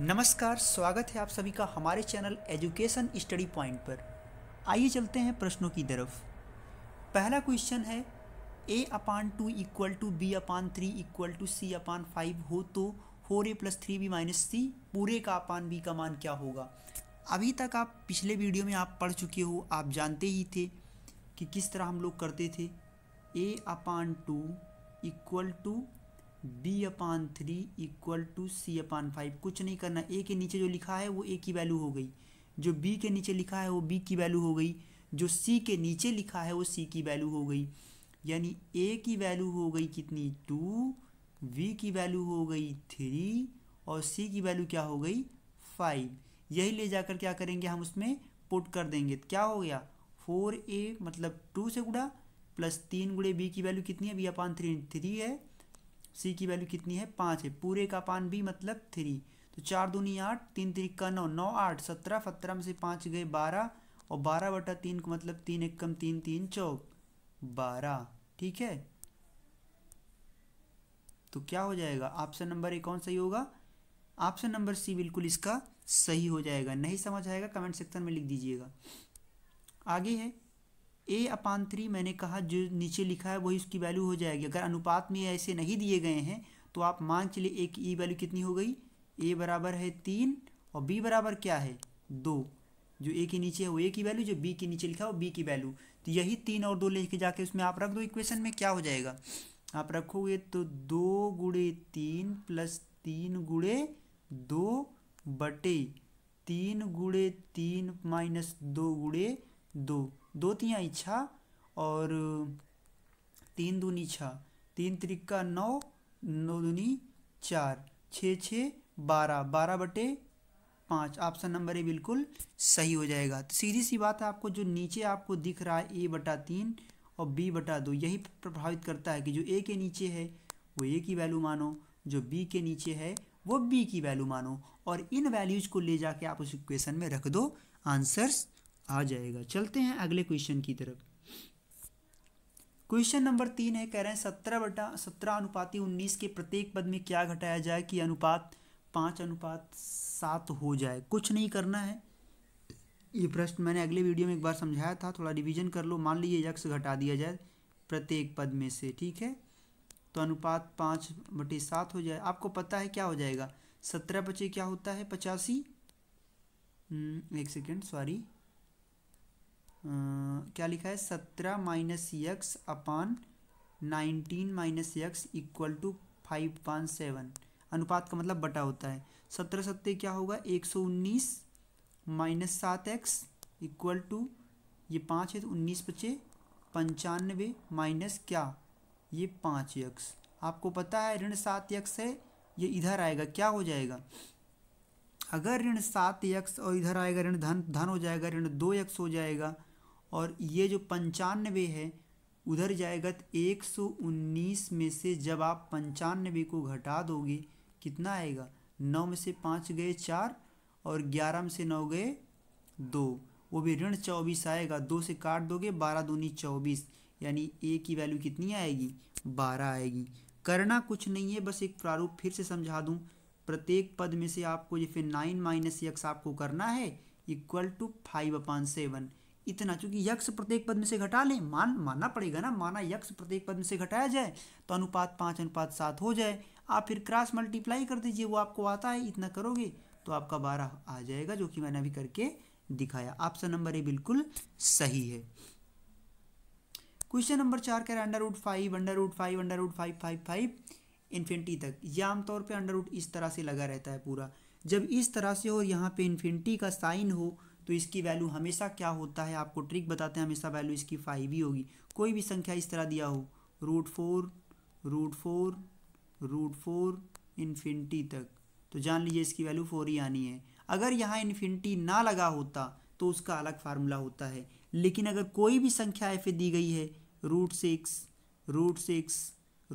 नमस्कार स्वागत है आप सभी का हमारे चैनल एजुकेशन स्टडी पॉइंट पर आइए चलते हैं प्रश्नों की तरफ पहला क्वेश्चन है A upon two equal to B upon three equal to C upon five हो तो four A plus three B minus C पूरे का अपान बी का मान क्या होगा अभी तक आप पिछले वीडियो में आप पढ़ चुके हो आप जानते ही थे कि किस तरह हम लोग करते थे A upon two equal to B upon three equal to C upon five कुछ नहीं करना ए के नीचे जो लिखा है वो ए की वैल्यू हो गई जो बी के नीचे लिखा है वो बी की वैल्यू हो गई जो सी के नीचे लिखा है वो सी की वैल्यू हो गई यानी ए की वैल्यू हो गई कितनी टू वी की वैल्यू हो गई थ्री और सी की वैल्यू क्या हो गई फाइव यही ले जाकर क्या करेंगे हम उसमें पुट कर देंगे क्या हो गया फोर ए मतलब टू से गुड़ा प्लस तीन गुड़े बी की वैल्यू कितनी है बी अपान थ्री थ्री है सी की वैल्यू कितनी है पाँच है पूरे का पान बी मतलब थ्री तो चार दूनी आठ तीन तिरिक्का नौ नौ आठ सत्रह सत्रह में से पाँच गए बारह और बारह बटा तीन को मतलब तीन एक कम तीन तीन चौक बारह ठीक है तो क्या हो जाएगा ऑप्शन नंबर ए कौन सही होगा ऑप्शन नंबर सी बिल्कुल इसका सही हो जाएगा नहीं समझ आएगा कमेंट सेक्शन में लिख दीजिएगा आगे है ए अपान थ्री मैंने कहा जो नीचे लिखा है वही उसकी वैल्यू हो जाएगी अगर अनुपात में ऐसे नहीं दिए गए हैं तो आप मान चलिए ए की ई वैल्यू कितनी हो गई ए बराबर है तीन और बी बराबर क्या है दो जो ए के नीचे है वो ए की वैल्यू जो बी के नीचे लिखा है वो बी की वैल्यू तो यही तीन और दो के जाके उसमें आप रख दो इक्वेशन में क्या हो जाएगा आप रखोगे तो दो गुड़े तीन प्लस तीन गुड़े दो बटे तीन गुड़े तीन माइनस दो गुड़े दो दो तिया इच्छा और तीन दूनी छः तीन त्रिक्का नौ नौ दूनी चार छ छः बारह बारह बटे पाँच ऑप्शन नंबर ए बिल्कुल सही हो जाएगा तो सीधी सी बात है आपको जो नीचे आपको दिख रहा है ए बटा तीन और बी बटा दो यही प्रभावित करता है कि जो ए के नीचे है वो ए की वैल्यू मानो जो बी के नीचे है वो बी की वैल्यू मानो और इन वैल्यूज़ को ले जाके आप उस इक्वेशन में रख दो आंसर्स आ जाएगा चलते हैं अगले क्वेश्चन की तरफ क्वेश्चन नंबर तीन है कह रहे हैं सत्रह बटा सत्रह अनुपाती उन्नीस के प्रत्येक पद में क्या घटाया जाए कि अनुपात पाँच अनुपात सात हो जाए कुछ नहीं करना है ये प्रश्न मैंने अगले वीडियो में एक बार समझाया था थोड़ा रिवीजन कर लो मान लीजिए यक्ष घटा दिया जाए प्रत्येक पद में से ठीक है तो अनुपात पाँच बटे सात हो जाए आपको पता है क्या हो जाएगा सत्रह बचे क्या होता है पचासी हम्म, एक सेकेंड सॉरी क्या लिखा है सत्रह minus x upon nineteen minus x equal to five one seven अनुपात का मतलब बटा होता है सत्रह सत्ते क्या होगा एक सौ उन्नीस माइनस सात एक्स इक्वल टू ये पाँच है तो उन्नीस पचे पंचानवे माइनस क्या ये पाँच यक्स आपको पता है ऋण सात यक्स है ये इधर आएगा क्या हो जाएगा अगर ऋण सात यक्स और इधर आएगा ऋण धन धन हो जाएगा ऋण दो यक्स हो जाएगा और ये जो पंचानवे है उधर जाएगा तो उन्नीस में से जब आप पंचानवे को घटा दोगे कितना आएगा नौ में से पाँच गए चार और ग्यारह में से नौ गए दो वो भी ऋण चौबीस आएगा दो से काट दोगे बारह दूनी चौबीस यानी ए की वैल्यू कितनी आएगी बारह आएगी करना कुछ नहीं है बस एक प्रारूप फिर से समझा दूँ प्रत्येक पद में से आपको ये फिर नाइन माइनस एक्स आपको करना है equal to five upon seven इतना चूंकि यक्ष प्रत्येक पद में से घटा लें मान मानना पड़ेगा ना माना यक्ष प्रत्येक पद में से घटाया जाए तो अनुपात पाँच अनुपात सात हो जाए आप फिर क्रॉस मल्टीप्लाई कर दीजिए वो आपको आता है इतना करोगे तो आपका बारह आ जाएगा जो कि मैंने अभी करके दिखाया ऑप्शन नंबर ए बिल्कुल सही है क्वेश्चन नंबर चार कह रहे हैं under root five under root five under root five five five infinity तक ये आमतौर पर अंडर रूट इस तरह से लगा रहता है पूरा जब इस तरह से हो यहाँ पे इन्फिनिटी का साइन हो तो इसकी वैल्यू हमेशा क्या होता है आपको ट्रिक बताते हैं हमेशा वैल्यू इसकी फाइव ही होगी कोई भी संख्या इस तरह दिया हो root four root four root four infinity तक तो जान लीजिए इसकी वैल्यू फोर ही आनी है अगर यहाँ इन्फिनिटी ना लगा होता तो उसका अलग फार्मूला होता है लेकिन अगर कोई भी संख्या ऐसे दी गई है root six root six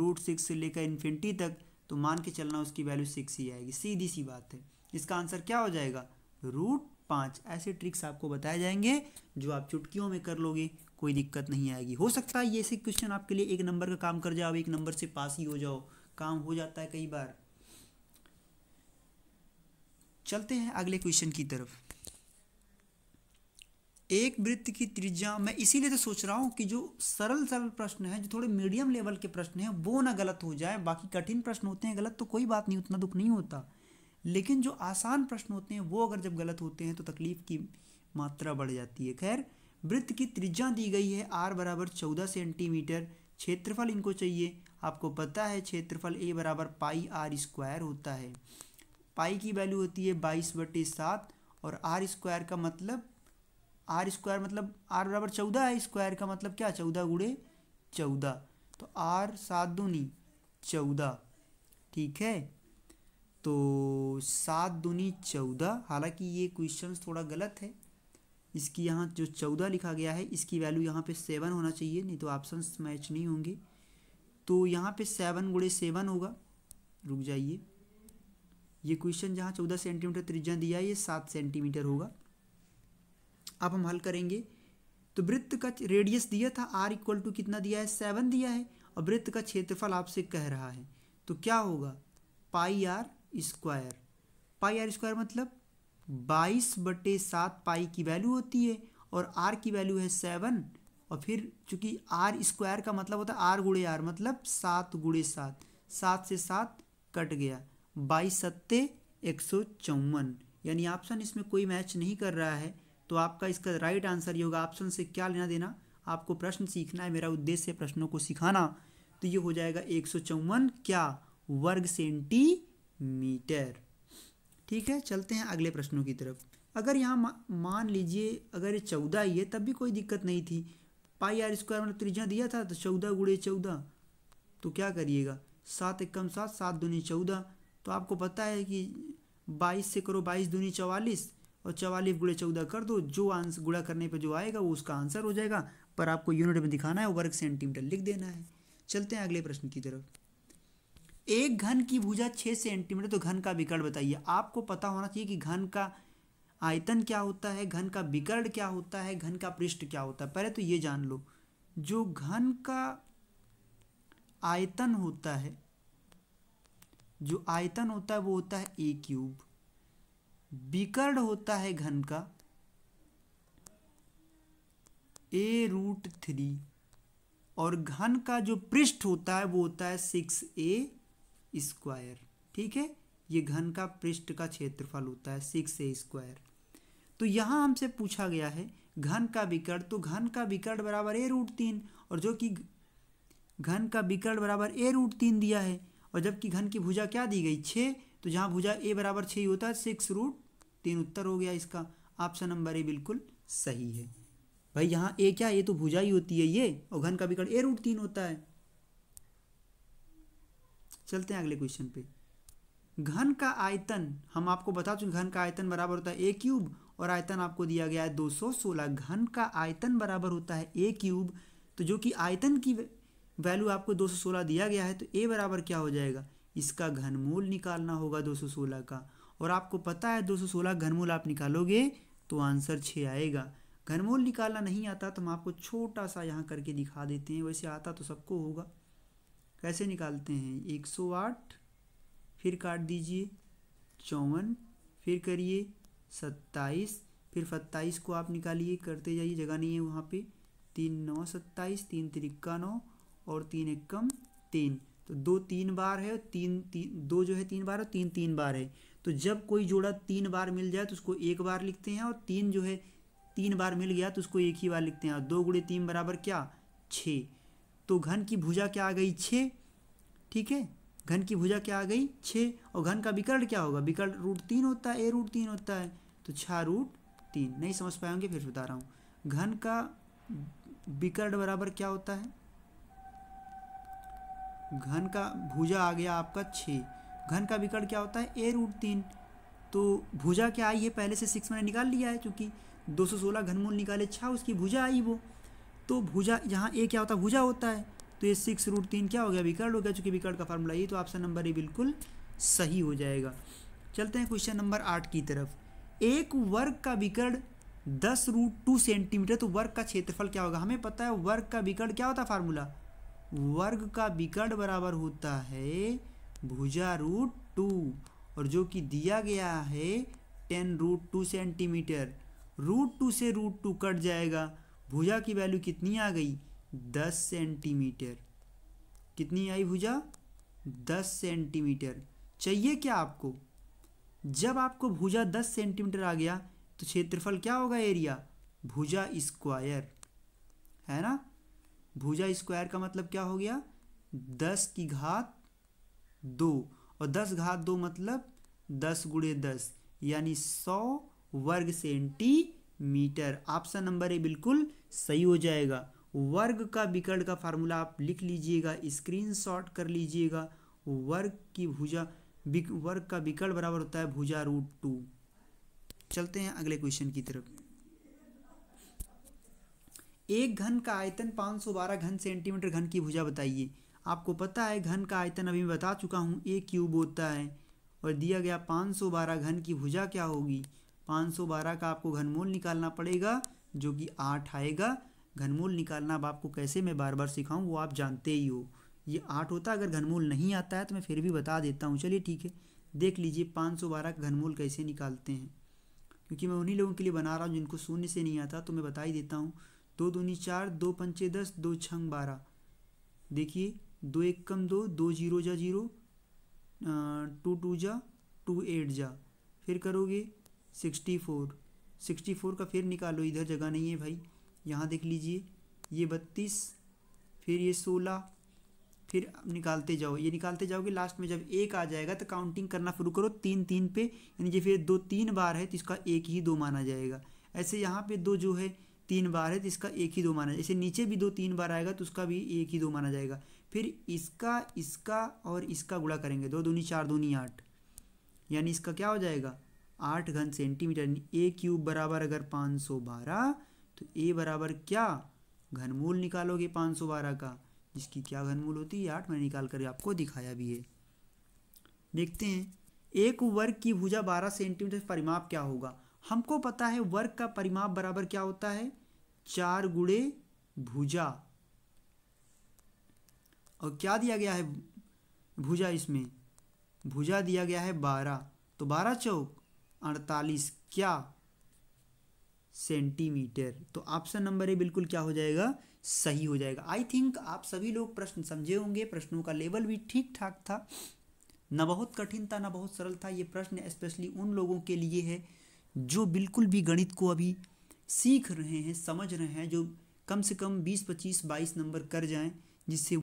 root six से लेकर इन्फिनिटी तक तो मान के चलना उसकी वैल्यू सिक्स ही आएगी सीधी सी बात है इसका आंसर क्या हो जाएगा रूट पाँच ऐसे ट्रिक्स आपको बताए जाएंगे जो आप चुटकियों में कर लोगे कोई दिक्कत नहीं आएगी हो सकता है ये से क्वेश्चन आपके लिए एक नंबर का काम कर जाओ एक नंबर से पास ही हो जाओ काम हो जाता है कई बार चलते हैं अगले क्वेश्चन की तरफ एक वृत्त की त्रिज्या मैं इसीलिए तो सोच रहा हूँ कि जो सरल सरल प्रश्न है जो थोड़े मीडियम लेवल के प्रश्न हैं वो ना गलत हो जाए बाकी कठिन प्रश्न होते हैं गलत तो कोई बात नहीं उतना दुख नहीं होता लेकिन जो आसान प्रश्न होते हैं वो अगर जब गलत होते हैं तो तकलीफ की मात्रा बढ़ जाती है खैर वृत्त की त्रिज्या दी गई है आर बराबर चौदह सेंटीमीटर क्षेत्रफल इनको चाहिए आपको पता है क्षेत्रफल ए बराबर पाई आर स्क्वायर होता है पाई की वैल्यू होती है बाईस बटे सात और आर स्क्वायर का मतलब आर स्क्वायर मतलब आर बराबर चौदह है स्क्वायर का मतलब क्या चौदह गुड़े चौदह तो आर सात दूनी चौदह ठीक है तो सात दूनी चौदह हालांकि ये क्वेश्चन थोड़ा गलत है इसकी यहाँ जो चौदह लिखा गया है इसकी वैल्यू यहाँ पे सेवन होना चाहिए नहीं तो ऑप्शन मैच नहीं होंगे तो यहाँ पे सेवन गुड़े सेवन होगा रुक जाइए ये क्वेश्चन जहाँ चौदह सेंटीमीटर त्रिज्या दिया है ये सात सेंटीमीटर होगा अब हम हल करेंगे तो वृत्त का रेडियस दिया था आर इक्वल टू कितना दिया है सेवन दिया है और वृत्त का क्षेत्रफल आपसे कह रहा है तो क्या होगा pi r square pi r square मतलब बाईस बटे सात पाई की वैल्यू होती है और आर की वैल्यू है सेवन और फिर चूंकि आर स्क्वायर का मतलब होता है आर गुड़े आर मतलब सात गुड़े सात सात से सात कट गया बाईस सत्ते एक सौ चौवन यानी ऑप्शन इसमें कोई मैच नहीं कर रहा है तो आपका इसका राइट आंसर ये होगा ऑप्शन से क्या लेना देना आपको प्रश्न सीखना है मेरा उद्देश्य प्रश्नों को सिखाना तो ये हो जाएगा एक सौ चौवन क्या वर्ग सेंटी मीटर ठीक है चलते हैं अगले प्रश्नों की तरफ अगर यहाँ मान लीजिए अगर ये चौदह ही है तब भी कोई दिक्कत नहीं थी पाई आर स्क्वायर मतलब त्रिज्या दिया था तो चौदह गुड़े चौदह तो क्या करिएगा सात एक कम सात सात दूनी चौदह तो आपको पता है कि बाईस से करो बाईस दूनी चवालीस और चवालीस गुड़े चौदह कर दो जो आंसर गुड़ा करने पर जो आएगा वो उसका आंसर हो जाएगा पर आपको यूनिट में दिखाना है वर्ग सेंटीमीटर लिख देना है चलते हैं अगले प्रश्न की तरफ एक घन की भुजा छः सेंटीमीटर तो घन का विकर्ण बताइए आपको पता होना चाहिए कि घन का आयतन क्या होता है घन का विकर्ण क्या होता है घन का पृष्ठ क्या होता है पहले तो ये जान लो जो घन का आयतन होता है जो आयतन होता है वो होता है ए क्यूब विकर्ण होता है घन का ए रूट थ्री और घन का जो पृष्ठ होता है वो होता है सिक्स ए स्क्वायर ठीक है ये घन का पृष्ठ का क्षेत्रफल होता है सिक्स ए स्क्वायर तो यहाँ हमसे पूछा गया है घन का विकर्ण तो घन का विकर्ण बराबर ए रूट तीन और जो कि घन का विकर्ण बराबर ए रूट तीन दिया है और जबकि घन की भुजा क्या दी गई छः तो जहाँ भुजा ए बराबर छः ही होता है सिक्स रूट तीन उत्तर हो गया इसका ऑप्शन नंबर ए बिल्कुल सही है भाई यहाँ ए क्या ये तो भुजा ही होती है ये और घन का विकर्ण ए रूट तीन होता है चलते हैं अगले क्वेश्चन पे घन का आयतन हम आपको बता चुके घन का आयतन बराबर होता है ए क्यूब और आयतन आपको दिया गया है 216 घन का आयतन बराबर होता है ए क्यूब तो जो कि आयतन की वैल्यू आपको 216 दिया गया है तो ए बराबर क्या हो जाएगा इसका घनमूल निकालना होगा 216 का और आपको पता है 216 घनमूल आप निकालोगे तो आंसर छः आएगा घनमूल निकालना नहीं आता तो हम आपको छोटा सा यहाँ करके दिखा देते हैं वैसे आता तो सबको होगा कैसे निकालते हैं एक सौ आठ फिर काट दीजिए चौवन फिर करिए सत्ताईस फिर सत्ताईस को आप निकालिए करते जाइए जगह नहीं है वहाँ पे तीन नौ सत्ताईस तीन तिरिक्का नौ और तीन एकम तीन तो दो तीन बार है और तीन तीन दो जो है तीन बार और तीन तीन बार है तो जब कोई जोड़ा तीन बार मिल जाए तो उसको एक बार लिखते हैं और तीन जो है तीन बार मिल गया तो उसको एक ही बार लिखते हैं और दो गुड़े तीन बराबर क्या छः तो घन की भुजा क्या आ गई छः ठीक है घन की भुजा क्या आ गई छः और घन का विकर्ण क्या होगा विकर्ण रूट तीन होता है ए रूट तीन होता है तो छः रूट तीन नहीं समझ पाए होंगे फिर बता रहा हूँ घन का विकर्ण बराबर क्या होता है घन का भुजा आ गया आपका छः घन का विकर्ण क्या होता है ए रूट तीन तो भुजा क्या आई है पहले से सिक्स मैंने निकाल लिया है क्योंकि दो सौ सोलह घनमूल निकाले छः उसकी भुजा आई वो तो भुजा यहाँ ए क्या होता है भुजा होता है तो ये सिक्स रूट तीन क्या हो गया विकर्ण हो गया चूंकि विकर्ण का फार्मूला ये तो ऑप्शन नंबर ए बिल्कुल सही हो जाएगा चलते हैं क्वेश्चन नंबर आठ की तरफ एक वर्ग का विकर्ण दस रूट टू सेंटीमीटर तो वर्ग का क्षेत्रफल क्या होगा हमें पता है वर्ग का विकर्ण क्या होता है फार्मूला वर्ग का विकर्ण बराबर होता है भुजा रूट टू और जो कि दिया गया है ten root two centimetre root two से रूट टू कट जाएगा भुजा की वैल्यू कितनी आ गई दस सेंटीमीटर कितनी आई भुजा दस सेंटीमीटर चाहिए क्या आपको जब आपको भुजा दस सेंटीमीटर आ गया तो क्षेत्रफल क्या होगा एरिया भुजा स्क्वायर है ना भुजा स्क्वायर का मतलब क्या हो गया दस की घात दो और दस घात दो मतलब दस गुड़े दस यानी सौ वर्ग centimetre option number A बिल्कुल सही हो जाएगा वर्ग का विकर्ण का फार्मूला आप लिख लीजिएगा स्क्रीनशॉट कर लीजिएगा वर्ग की भुजा वर्ग का विकर्ण बराबर होता है भुजा रूट टू चलते हैं अगले क्वेश्चन की तरफ एक घन का आयतन 512 घन सेंटीमीटर घन की भुजा बताइए आपको पता है घन का आयतन अभी मैं बता चुका हूँ ए क्यूब होता है और दिया गया 512 घन की भुजा क्या होगी 512 का आपको घनमूल निकालना पड़ेगा जो कि आठ आएगा घनमूल निकालना अब आपको कैसे मैं बार बार सिखाऊँ वो आप जानते ही हो ये आठ होता अगर घनमूल नहीं आता है तो मैं फिर भी बता देता हूँ चलिए ठीक है देख लीजिए बारह का घनमूल कैसे निकालते हैं क्योंकि मैं उन्हीं लोगों के लिए बना रहा हूँ जिनको शून्य से नहीं आता तो मैं बता ही देता हूँ दो दूनी चार दो पंचे दस दो छंग बारह देखिए दो एक कम दो दो जीरो जा जीरो टू टू जा टू एट जा फिर करोगे सिक्सटी फोर सिक्सटी फोर का फिर निकालो इधर जगह नहीं है भाई यहाँ देख लीजिए ये बत्तीस फिर ये सोलह फिर निकालते जाओ ये निकालते जाओगे लास्ट में जब एक आ जाएगा तो काउंटिंग करना शुरू करो तीन तीन पे यानी जो फिर दो तीन बार है तो इसका एक ही दो माना जाएगा ऐसे यहाँ पे दो जो है तीन बार है तो इसका एक ही दो माना जैसे नीचे भी दो तीन बार आएगा तो उसका भी एक ही दो माना जाएगा फिर इसका इसका और इसका गुड़ा करेंगे दो दूनी चार दूनी आठ यानी इसका क्या हो जाएगा आठ घन सेंटीमीटर यानी ए क्यूब बराबर अगर पाँच सौ बारह तो ए बराबर क्या घनमूल निकालोगे पाँच सौ बारह का जिसकी क्या घनमूल होती है आठ मैंने निकाल कर आपको दिखाया भी है देखते हैं एक वर्ग की भुजा बारह सेंटीमीटर परिमाप क्या होगा हमको पता है वर्ग का परिमाप बराबर क्या होता है चार गुड़े भुजा और क्या दिया गया है भुजा इसमें भुजा दिया गया है बारह तो बारह चौक अड़तालीस क्या सेंटीमीटर तो ऑप्शन नंबर ए बिल्कुल क्या हो जाएगा सही हो जाएगा आई थिंक आप सभी लोग प्रश्न समझे होंगे प्रश्नों का लेवल भी ठीक ठाक था ना बहुत कठिन था ना बहुत सरल था ये प्रश्न स्पेशली उन लोगों के लिए है जो बिल्कुल भी गणित को अभी सीख रहे हैं समझ रहे हैं जो कम से कम बीस पच्चीस बाईस नंबर कर जाएं जिससे